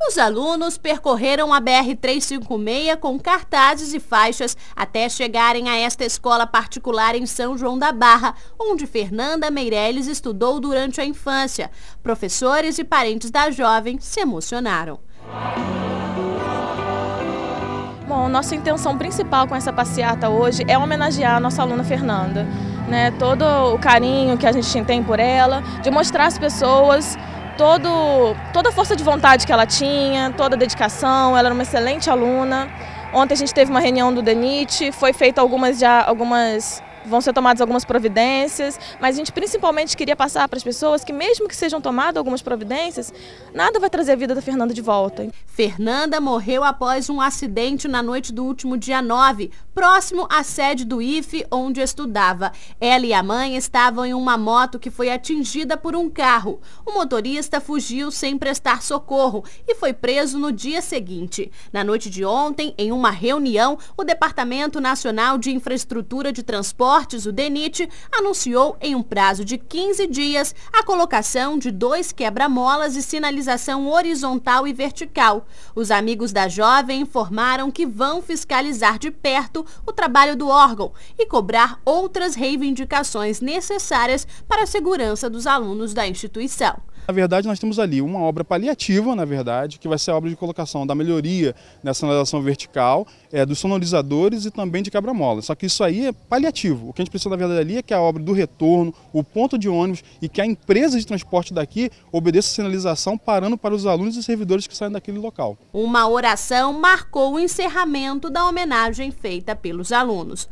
Os alunos percorreram a BR-356 com cartazes e faixas até chegarem a esta escola particular em São João da Barra, onde Fernanda Meirelles estudou durante a infância. Professores e parentes da jovem se emocionaram. Bom, nossa intenção principal com essa passeata hoje é homenagear a nossa aluna Fernanda. Né? Todo o carinho que a gente tem por ela, de mostrar às pessoas todo, toda a força de vontade que ela tinha, toda a dedicação, ela era uma excelente aluna. Ontem a gente teve uma reunião do DENIT, foi feita algumas, já, algumas vão ser tomadas algumas providências, mas a gente principalmente queria passar para as pessoas que mesmo que sejam tomadas algumas providências, nada vai trazer a vida da Fernanda de volta. Fernanda morreu após um acidente na noite do último dia 9, próximo à sede do IFE onde estudava. Ela e a mãe estavam em uma moto que foi atingida por um carro. O motorista fugiu sem prestar socorro e foi preso no dia seguinte. Na noite de ontem, em uma reunião, o Departamento Nacional de Infraestrutura de Transporte Transportes, o DENIT, anunciou em um prazo de 15 dias a colocação de dois quebra-molas de sinalização horizontal e vertical. Os amigos da jovem informaram que vão fiscalizar de perto o trabalho do órgão e cobrar outras reivindicações necessárias para a segurança dos alunos da instituição. Na verdade, nós temos ali uma obra paliativa, na verdade, que vai ser a obra de colocação da melhoria nessa sinalização vertical, é, dos sonorizadores e também de cabra-mola. Só que isso aí é paliativo. O que a gente precisa, na verdade, ali é que a obra do retorno, o ponto de ônibus e que a empresa de transporte daqui obedeça a sinalização parando para os alunos e servidores que saem daquele local. Uma oração marcou o encerramento da homenagem feita pelos alunos.